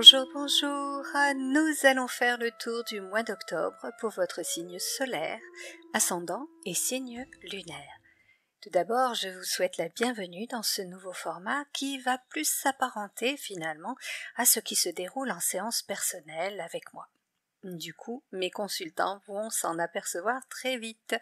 Bonjour, bonjour. Ah, nous allons faire le tour du mois d'octobre pour votre signe solaire, ascendant et signe lunaire. Tout d'abord, je vous souhaite la bienvenue dans ce nouveau format qui va plus s'apparenter finalement à ce qui se déroule en séance personnelle avec moi. Du coup, mes consultants vont s'en apercevoir très vite.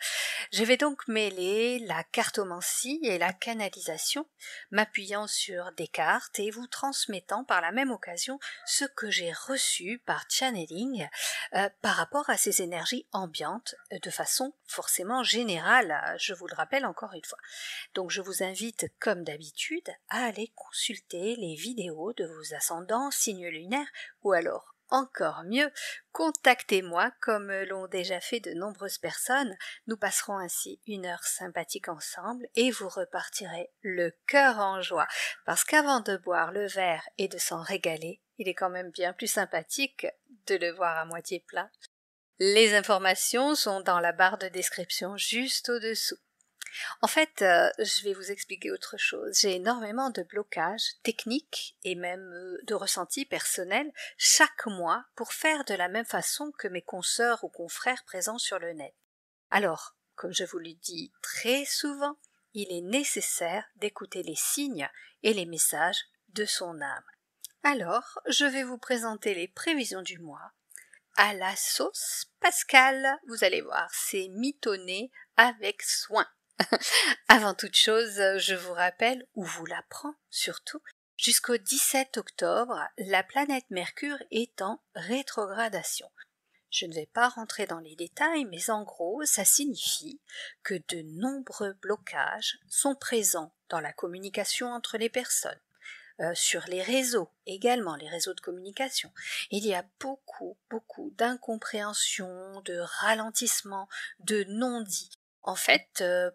Je vais donc mêler la cartomancie et la canalisation, m'appuyant sur des cartes et vous transmettant par la même occasion ce que j'ai reçu par channeling euh, par rapport à ces énergies ambiantes euh, de façon forcément générale, je vous le rappelle encore une fois. Donc je vous invite comme d'habitude à aller consulter les vidéos de vos ascendants, signes lunaires ou alors encore mieux, contactez-moi comme l'ont déjà fait de nombreuses personnes. Nous passerons ainsi une heure sympathique ensemble et vous repartirez le cœur en joie. Parce qu'avant de boire le verre et de s'en régaler, il est quand même bien plus sympathique de le voir à moitié plat. Les informations sont dans la barre de description juste au-dessous. En fait, euh, je vais vous expliquer autre chose. J'ai énormément de blocages techniques et même euh, de ressentis personnels chaque mois pour faire de la même façon que mes consoeurs ou confrères présents sur le net. Alors, comme je vous le dis très souvent, il est nécessaire d'écouter les signes et les messages de son âme. Alors, je vais vous présenter les prévisions du mois à la sauce Pascal. Vous allez voir, c'est mitonné avec soin. Avant toute chose, je vous rappelle, ou vous l'apprends surtout, jusqu'au 17 octobre, la planète Mercure est en rétrogradation. Je ne vais pas rentrer dans les détails, mais en gros, ça signifie que de nombreux blocages sont présents dans la communication entre les personnes, euh, sur les réseaux, également les réseaux de communication. Il y a beaucoup, beaucoup d'incompréhension, de ralentissement, de non-dits en fait, euh,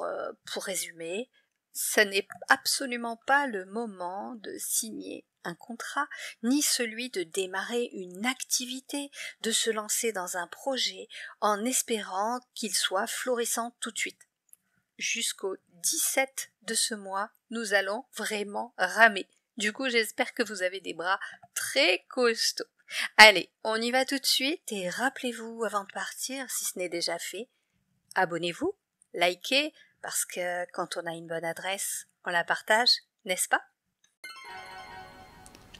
euh, pour, résumer, ce n'est absolument pas le moment de signer un contrat, ni celui de démarrer une activité, de se lancer dans un projet en espérant qu'il soit florissant tout de suite. Jusqu'au 17 de ce mois, nous allons vraiment ramer. Du coup, j'espère que vous avez des bras très costauds. Allez, on y va tout de suite et rappelez-vous avant de partir, si ce n'est déjà fait, Abonnez-vous, likez, parce que quand on a une bonne adresse, on la partage, n'est-ce pas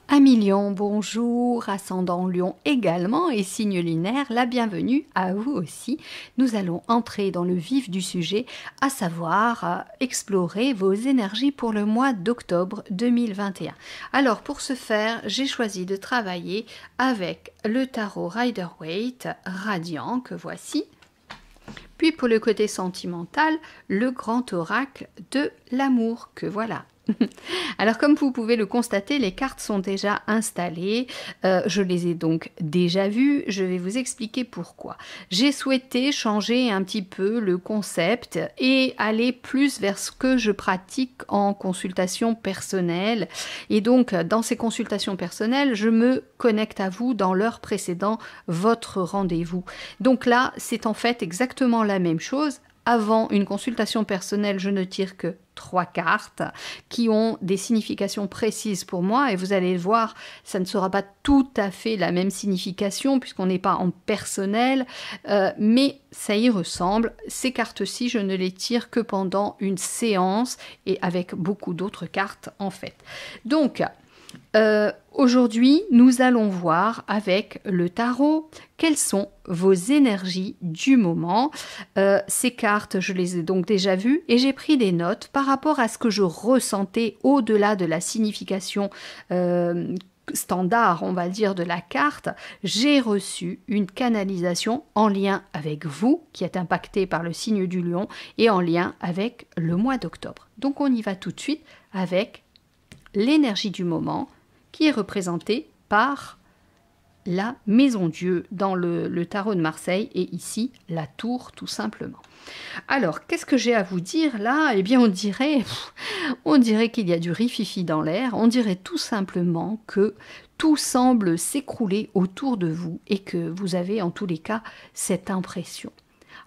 A Lyon, bonjour, ascendant Lyon également et signe lunaire, la bienvenue à vous aussi. Nous allons entrer dans le vif du sujet, à savoir euh, explorer vos énergies pour le mois d'octobre 2021. Alors pour ce faire, j'ai choisi de travailler avec le tarot Rider-Waite radiant que voici. Puis pour le côté sentimental, le grand oracle de l'amour, que voilà Alors comme vous pouvez le constater, les cartes sont déjà installées. Euh, je les ai donc déjà vues. Je vais vous expliquer pourquoi. J'ai souhaité changer un petit peu le concept et aller plus vers ce que je pratique en consultation personnelle. Et donc dans ces consultations personnelles, je me connecte à vous dans l'heure précédant votre rendez-vous. Donc là, c'est en fait exactement la même chose. Avant une consultation personnelle, je ne tire que trois cartes qui ont des significations précises pour moi et vous allez le voir, ça ne sera pas tout à fait la même signification puisqu'on n'est pas en personnel, euh, mais ça y ressemble. Ces cartes-ci, je ne les tire que pendant une séance et avec beaucoup d'autres cartes en fait. Donc, euh, Aujourd'hui, nous allons voir avec le tarot quelles sont vos énergies du moment. Euh, ces cartes, je les ai donc déjà vues et j'ai pris des notes par rapport à ce que je ressentais au-delà de la signification. Euh, standard, on va dire, de la carte, j'ai reçu une canalisation en lien avec vous, qui est impacté par le signe du lion, et en lien avec le mois d'octobre. Donc on y va tout de suite avec l'énergie du moment qui est représentée par la Maison Dieu dans le, tarot de Marseille et ici la tour tout simplement. Alors qu'est-ce que j'ai à vous dire là Eh bien on dirait, on dirait qu'il y a du rififi dans l'air. On dirait tout simplement que tout semble s'écrouler autour de vous et que vous avez en tous les cas cette impression.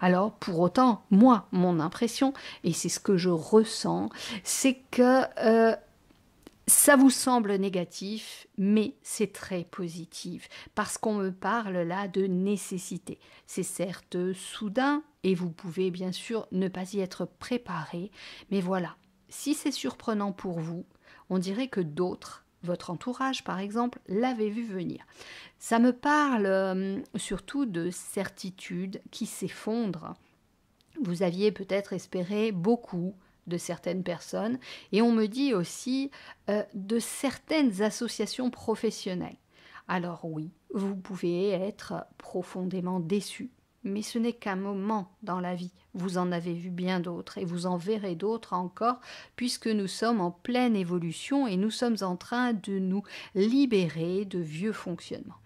Alors pour autant, moi, mon impression, et c'est ce que je ressens, c'est que euh, ça vous semble négatif, mais c'est très positif, parce qu'on me parle là de nécessité. C'est certes soudain, et vous pouvez bien sûr ne pas y être préparé, mais voilà, si c'est surprenant pour vous, on dirait que d'autres, votre entourage par exemple, l'avaient vu venir. Ça me parle euh, surtout de certitude qui s'effondre. Vous aviez peut-être espéré beaucoup, de certaines personnes et on me dit aussi euh, de certaines associations professionnelles. Alors oui, vous pouvez être profondément déçu, mais ce n'est qu'un moment dans la vie. Vous en avez vu bien d'autres et vous en verrez d'autres encore puisque nous sommes en pleine évolution et nous sommes en train de nous libérer de vieux fonctionnements.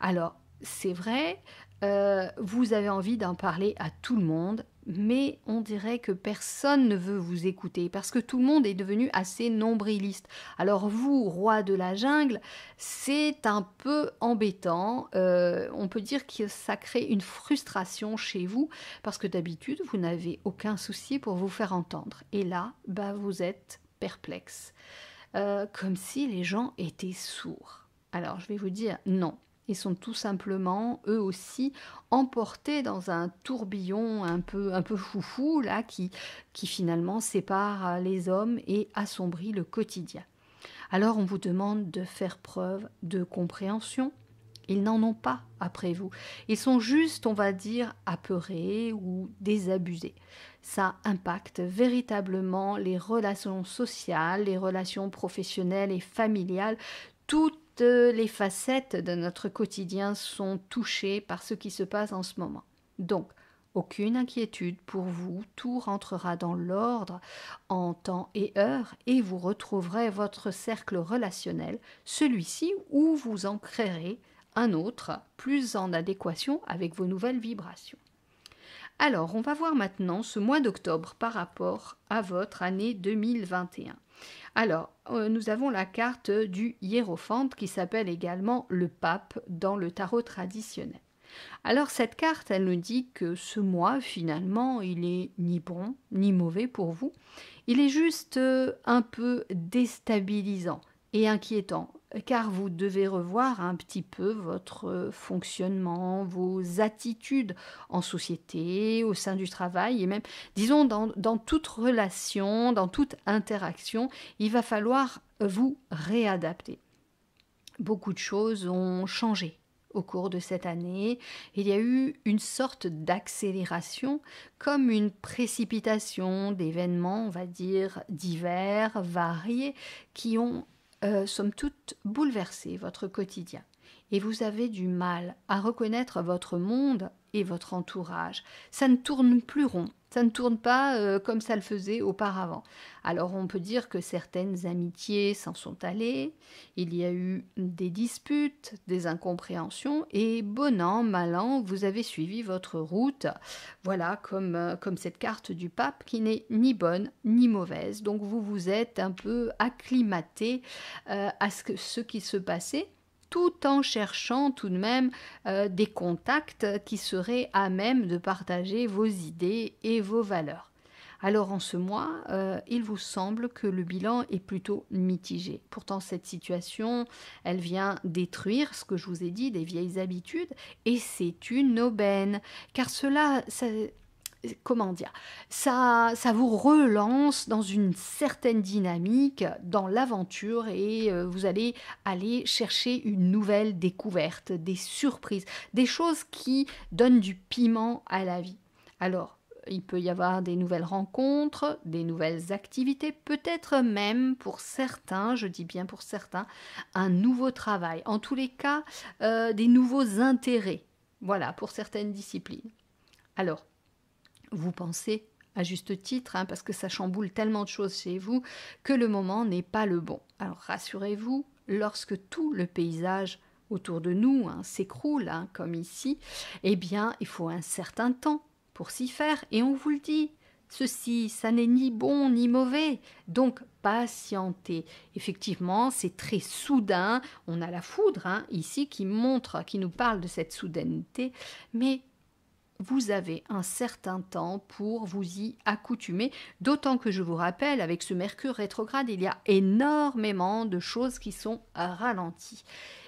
Alors, c'est vrai, euh, vous avez envie d'en parler à tout le monde, mais on dirait que personne ne veut vous écouter parce que tout le monde est devenu assez nombriliste. Alors vous, roi de la jungle, c'est un peu embêtant. Euh, on peut dire que ça crée une frustration chez vous parce que d'habitude, vous n'avez aucun souci pour vous faire entendre. Et là, bah, vous êtes perplexe. Euh, comme si les gens étaient sourds. Alors je vais vous dire non, ils sont tout simplement eux aussi emportés dans un tourbillon un peu un peu foufou là qui qui finalement sépare euh, les hommes et assombrit le quotidien. Alors on vous demande de faire preuve de compréhension. Ils n'en ont pas après vous. Ils sont juste, on va dire, apeurés ou désabusés. Ça impacte véritablement les relations sociales, les relations professionnelles et familiales, tout les facettes de notre quotidien sont touchées par ce qui se passe en ce moment. Donc, aucune inquiétude pour vous, tout rentrera dans l'ordre en temps et heure et vous retrouverez votre cercle relationnel, celui-ci où vous en créerez un autre plus en adéquation avec vos nouvelles vibrations. Alors, on va voir maintenant ce mois d'octobre par rapport à votre année 2021. Alors, euh, nous avons la carte du hiérophante qui s'appelle également le pape dans le tarot traditionnel. Alors cette carte, elle nous dit que ce mois, finalement, il est ni bon ni mauvais pour vous. Il est juste euh, un peu déstabilisant et inquiétant, car vous devez revoir un petit peu votre euh, fonctionnement, vos attitudes en société, au sein du travail, et même, disons, dans, dans toute relation, dans toute interaction, il va falloir vous réadapter. Beaucoup de choses ont changé au cours de cette année, il y a eu une sorte d'accélération, comme une précipitation d'événements, on va dire, divers, variés, qui ont euh, Sommes toutes bouleversées votre quotidien et vous avez du mal à reconnaître votre monde et votre entourage. Ça ne tourne plus rond ça ne tourne pas euh, comme ça le faisait auparavant. Alors on peut dire que certaines amitiés s'en sont allées, il y a eu des disputes, des incompréhensions, et bon an, mal an, vous avez suivi votre route, voilà, comme, euh, comme cette carte du pape qui n'est ni bonne ni mauvaise. Donc vous vous êtes un peu acclimaté euh, à ce, que, ce qui se passait tout en cherchant tout de même euh, des contacts qui seraient à même de partager vos idées et vos valeurs. Alors en ce mois, euh, il vous semble que le bilan est plutôt mitigé. Pourtant, cette situation, elle vient détruire ce que je vous ai dit, des vieilles habitudes, et c'est une aubaine, car cela comment dire, ça, ça vous relance dans une certaine dynamique, dans l'aventure, et euh, vous allez aller chercher une nouvelle découverte, des surprises, des choses qui donnent du piment à la vie. Alors, il peut y avoir des nouvelles rencontres, des nouvelles activités, peut-être même pour certains, je dis bien pour certains, un nouveau travail, en tous les cas, euh, des nouveaux intérêts, voilà, pour certaines disciplines. Alors, vous pensez à juste titre, hein, parce que ça chamboule tellement de choses chez vous, que le moment n'est pas le bon. Alors rassurez-vous, lorsque tout le paysage autour de nous hein, s'écroule, hein, comme ici, eh bien, il faut un certain temps pour s'y faire, et on vous le dit. Ceci, ça n'est ni bon ni mauvais, donc patientez. Effectivement, c'est très soudain, on a la foudre ici qui montre, qui nous parle de cette soudaineté, mais vous avez un certain temps pour vous y accoutumer, d'autant que je vous rappelle, avec ce Mercure rétrograde, il y a énormément de choses qui sont ralenties.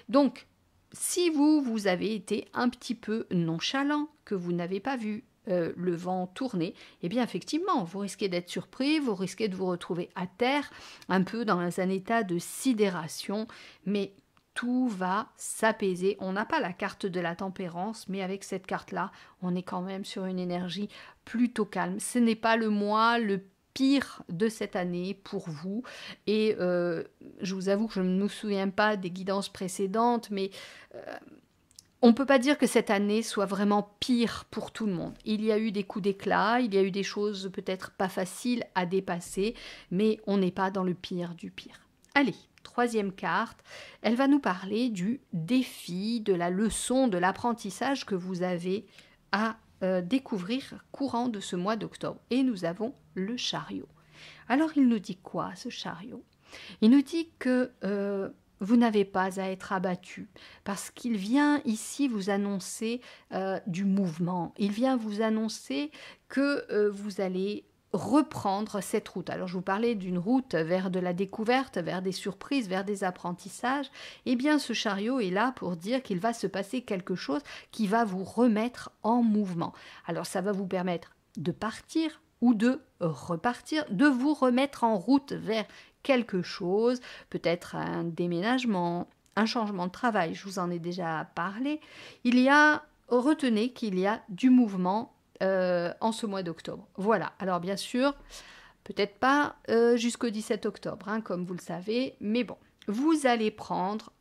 Donc, si vous, vous avez été un petit peu nonchalant, que vous n'avez pas vu euh, le vent tourner, eh bien effectivement, vous risquez d'être surpris, vous risquez de vous retrouver à terre, un peu dans un état de sidération, mais tout va s'apaiser. On n'a pas la carte de la tempérance, mais avec cette carte-là, on est quand même sur une énergie plutôt calme. Ce n'est pas le mois le pire de cette année pour vous. Et euh, je vous avoue que je ne me souviens pas des guidances précédentes, mais euh, on ne peut pas dire que cette année soit vraiment pire pour tout le monde. Il y a eu des coups d'éclat, il y a eu des choses peut-être pas faciles à dépasser, mais on n'est pas dans le pire du pire. Allez, troisième carte, elle va nous parler du défi, de la leçon, de l'apprentissage que vous avez à euh, découvrir courant de ce mois d'octobre. Et nous avons le chariot. Alors il nous dit quoi ce chariot Il nous dit que euh, vous n'avez pas à être abattu parce qu'il vient ici vous annoncer euh, du mouvement. Il vient vous annoncer que vous allez reprendre cette route. Alors je vous parlais d'une route vers de la découverte, vers des surprises, vers des apprentissages. Eh bien ce chariot est là pour dire qu'il va se passer quelque chose qui va vous remettre en mouvement. Alors ça va vous permettre de partir ou de repartir, de vous remettre en route vers quelque chose, peut-être un déménagement, un changement de travail, je vous en ai déjà parlé. Il y a, retenez qu'il y a du mouvement euh, en ce mois d'octobre. Voilà, alors bien sûr, peut-être pas euh, jusqu'au 17 octobre, hein, comme vous le savez, mais bon, vous allez prendre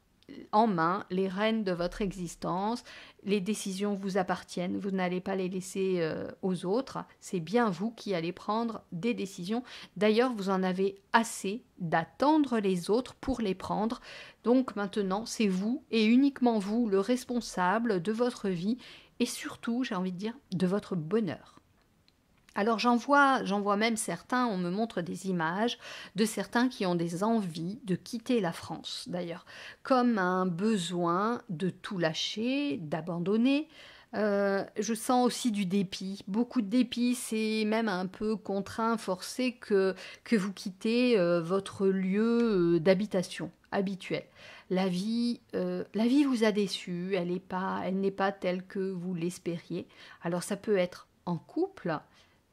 en main les rênes de votre existence, les décisions vous appartiennent, vous n'allez pas les laisser euh, aux autres, c'est bien vous qui allez prendre des décisions. D'ailleurs, vous en avez assez d'attendre les autres pour les prendre. Donc maintenant, c'est vous et uniquement vous le responsable de votre vie et surtout, j'ai envie de dire, de votre bonheur. Alors j'en vois, j'en vois même certains, on me montre des images de certains qui ont des envies de quitter la France d'ailleurs, comme un besoin de tout lâcher, d'abandonner. Euh, je sens aussi du dépit, beaucoup de dépit, c'est même un peu contraint, forcé que, que vous quittez euh, votre lieu euh, d'habitation habituel. La vie, euh, la vie vous a déçu, elle n'est pas, pas, telle que vous l'espériez. Alors ça peut être en couple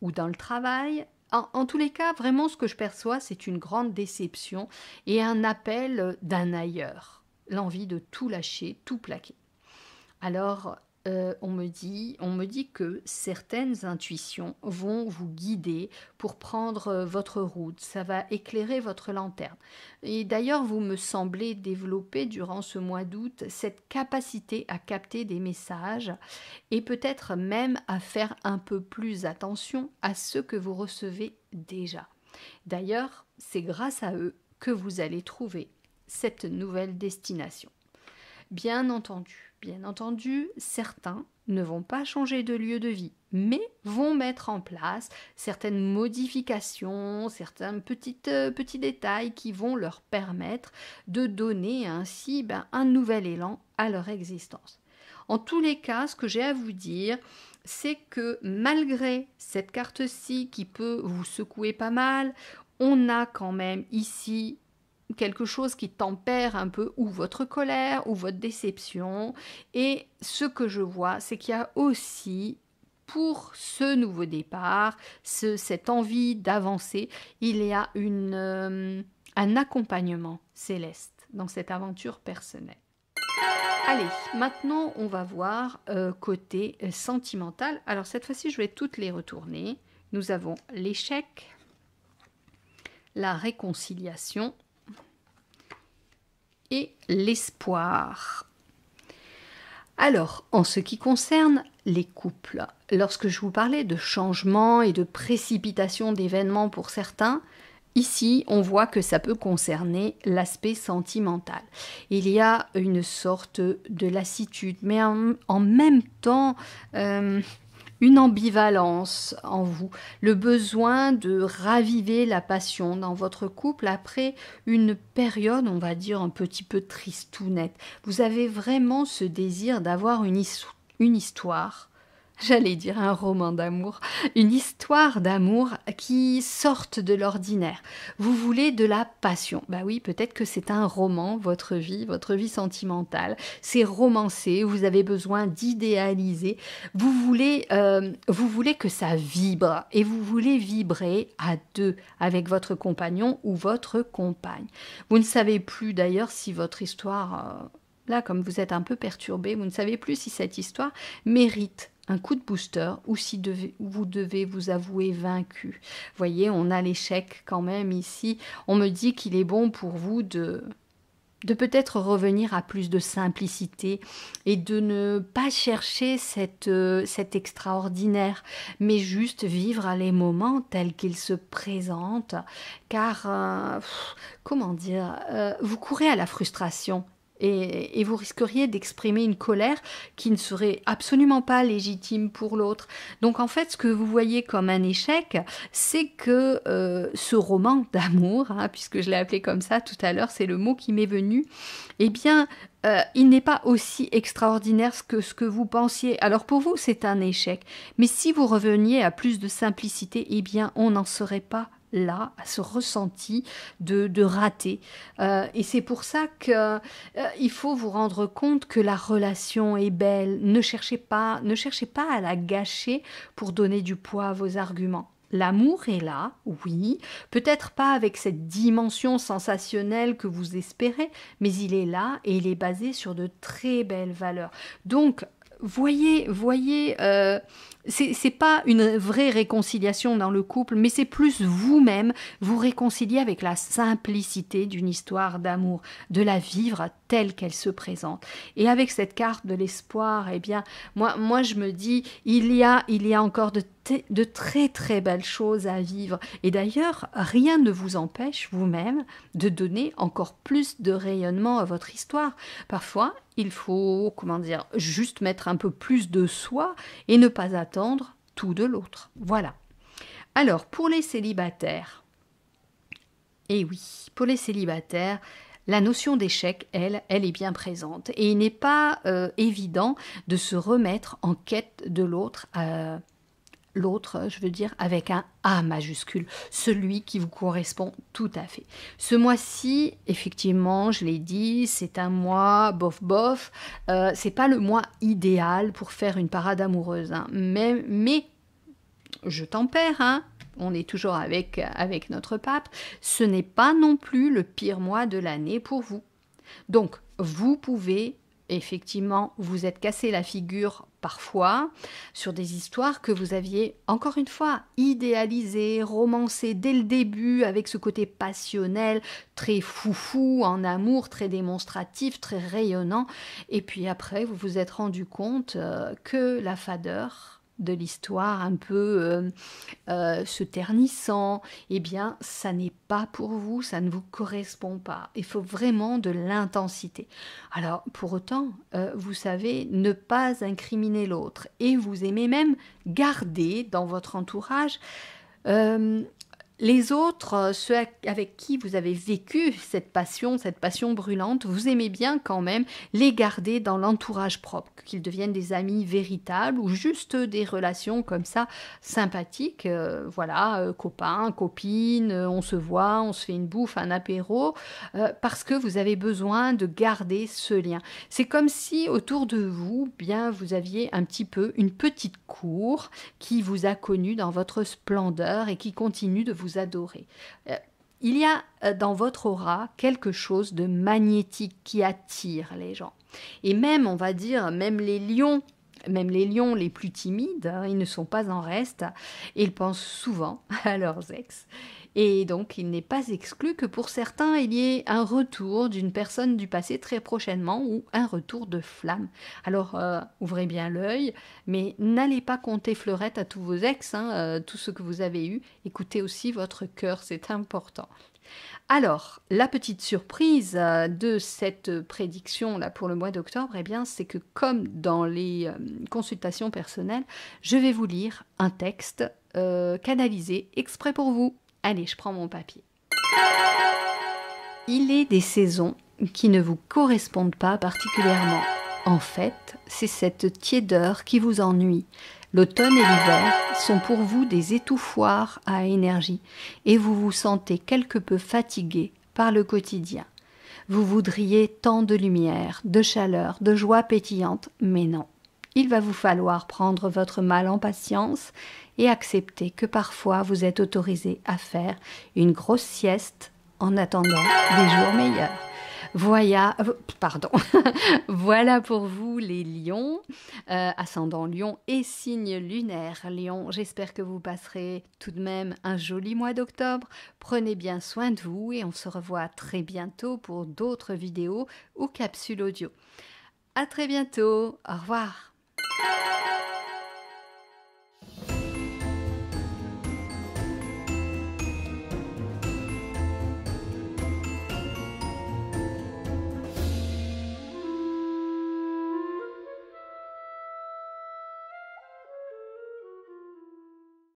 ou dans le travail. En, en tous les cas, vraiment ce que je perçois, c'est une grande déception et un appel d'un ailleurs, l'envie de tout lâcher, tout plaquer. Alors euh, on, me dit, on me dit que certaines intuitions vont vous guider pour prendre euh, votre route, ça va éclairer votre lanterne. Et d'ailleurs, vous me semblez développer durant ce mois d'août cette capacité à capter des messages et peut-être même à faire un peu plus attention à ce que vous recevez déjà. D'ailleurs, c'est grâce à eux que vous allez trouver cette nouvelle destination. Bien entendu, Bien entendu, certains ne vont pas changer de lieu de vie, mais vont mettre en place certaines modifications, certains euh, petits détails qui vont leur permettre de donner ainsi ben, un nouvel élan à leur existence. En tous les cas, ce que j'ai à vous dire, c'est que malgré cette carte-ci qui peut vous secouer pas mal, on a quand même ici quelque chose qui tempère un peu ou votre colère ou votre déception. Et ce que je vois, c'est qu'il y a aussi pour ce nouveau départ, cette envie d'avancer, il y a une, euh, un accompagnement céleste dans cette aventure personnelle. Allez, maintenant on va voir euh, côté euh, sentimental. Alors cette fois-ci, je vais toutes les retourner. Nous avons l'échec, la réconciliation et l'espoir. Alors, en ce qui concerne les couples, lorsque je vous parlais de changement et de précipitation d'événements pour certains, Ici, on voit que ça peut concerner l'aspect sentimental. Il y a une sorte de lassitude, mais en, même temps, euh, une ambivalence en vous, le besoin de raviver la passion dans votre couple après une période, on va dire, un petit peu triste, tout net. Vous avez vraiment ce désir d'avoir une histoire j'allais dire un roman d'amour, une histoire d'amour qui sorte de l'ordinaire. Vous voulez de la passion. Bah oui, peut-être que c'est un roman, votre vie, votre vie sentimentale. C'est romancé, vous avez besoin d'idéaliser. Vous voulez, euh, vous voulez que ça vibre et vous voulez vibrer à deux avec votre compagnon ou votre compagne. Vous ne savez plus d'ailleurs si votre histoire... Euh, là, comme vous êtes un peu perturbé, vous ne savez plus si cette histoire mérite un coup de booster ou si vous devez vous avouer vaincu. Voyez, on a l'échec quand même ici. On me dit qu'il est bon pour vous de de peut-être revenir à plus de simplicité et de ne pas chercher cette, euh, cet extraordinaire, mais juste vivre à les moments tels qu'ils se présentent, car, euh, comment dire, euh, vous courez à la frustration et, vous risqueriez d'exprimer une colère qui ne serait absolument pas légitime pour l'autre. Donc en fait, ce que vous voyez comme un échec, c'est que euh, ce roman d'amour, hein, puisque je l'ai appelé comme ça tout à l'heure, c'est le mot qui m'est venu, eh bien, euh, il n'est pas aussi extraordinaire que ce que vous pensiez. Alors pour vous, c'est un échec. Mais si vous reveniez à plus de simplicité, eh bien, on n'en serait pas là, à ce ressenti de, de raté. Euh, et c'est pour ça qu'il euh, il faut vous rendre compte que la relation est belle. Ne cherchez pas, ne cherchez pas à la gâcher pour donner du poids à vos arguments. L'amour est là, oui, peut-être pas avec cette dimension sensationnelle que vous espérez, mais il est là et il est basé sur de très belles valeurs. Donc, voyez, voyez, euh, c'est pas une vraie réconciliation dans le couple, mais c'est plus vous-même vous réconcilier avec la simplicité d'une histoire d'amour, de la vivre telle qu'elle se présente. Et avec cette carte de l'espoir, eh bien, moi, moi je me dis, il y a, il y a encore de de très très belles choses à vivre. Et d'ailleurs, rien ne vous empêche vous-même de donner encore plus de rayonnement à votre histoire. Parfois, il faut, comment dire, juste mettre un peu plus de soi et ne pas attendre tout de l'autre. Voilà. Alors, pour les célibataires, et eh oui, pour les célibataires, la notion d'échec, elle, elle est bien présente. Et il n'est pas euh, évident de se remettre en quête de l'autre. Euh, l'autre, je veux dire, avec un A majuscule, celui qui vous correspond tout à fait. Ce mois-ci, effectivement, je l'ai dit, c'est un mois bof bof. Euh, c'est pas le mois idéal pour faire une parade amoureuse, hein. mais, mais je tempère, hein. On est toujours avec, avec notre pape. Ce n'est pas non plus le pire mois de l'année pour vous. Donc, vous pouvez effectivement, vous êtes cassé la figure parfois sur des histoires que vous aviez, encore une fois, idéalisées, romancées dès le début, avec ce côté passionnel, très foufou, en amour, très démonstratif, très rayonnant. Et puis après, vous vous êtes rendu compte euh, que la fadeur, de l'histoire un peu euh, euh, se ternissant, eh bien, ça n'est pas pour vous, ça ne vous correspond pas. Il faut vraiment de l'intensité. Alors, pour autant, euh, vous savez ne pas incriminer l'autre et vous aimez même garder dans votre entourage les autres, euh, ceux avec qui vous avez vécu cette passion, cette passion brûlante, vous aimez bien quand même les garder dans l'entourage propre, qu'ils deviennent des amis véritables ou juste des relations comme ça sympathiques, euh, voilà, copain, euh, copains, copines, on se voit, on se fait une bouffe, un apéro, parce que vous avez besoin de garder ce lien. C'est comme si autour de vous, bien, vous aviez un petit peu une petite cour qui vous a connu dans votre splendeur et qui continue de vous adorez. Euh, il y a euh, dans votre aura quelque chose de magnétique qui attire les gens. Et même, on va dire, même les lions, même les lions les plus timides, hein, ils ne sont pas en reste. Ils pensent souvent à leurs ex. Et donc, il n'est pas exclu que pour certains, il y ait un retour d'une personne du passé très prochainement ou un retour de flamme. Alors, euh, ouvrez bien l'œil, mais n'allez pas compter fleurette à tous vos ex, hein, euh, tout ce que vous avez eu. Écoutez aussi votre cœur, c'est important. Alors, la petite surprise euh, de cette prédiction là pour le mois d'octobre, eh bien, c'est que comme dans les consultations personnelles, je vais vous lire un texte canalisé exprès pour vous. Allez, je prends mon papier. Il est des saisons qui ne vous correspondent pas particulièrement. En fait, c'est cette tiédeur qui vous ennuie. L'automne et l'hiver sont pour vous des étouffoirs à énergie et vous vous sentez quelque peu fatigué par le quotidien. Vous voudriez tant de lumière, de chaleur, de joie pétillante, mais non. Il va vous falloir prendre votre mal en patience et acceptez que parfois vous êtes autorisé à faire une grosse sieste en attendant des jours meilleurs. Voilà, pardon. voilà pour vous les lions, euh, ascendant lion et signe lunaire lion. J'espère que vous passerez tout de même un joli mois d'octobre. Prenez bien soin de vous et on se revoit très bientôt pour d'autres vidéos ou capsules audio. À très bientôt. Au revoir.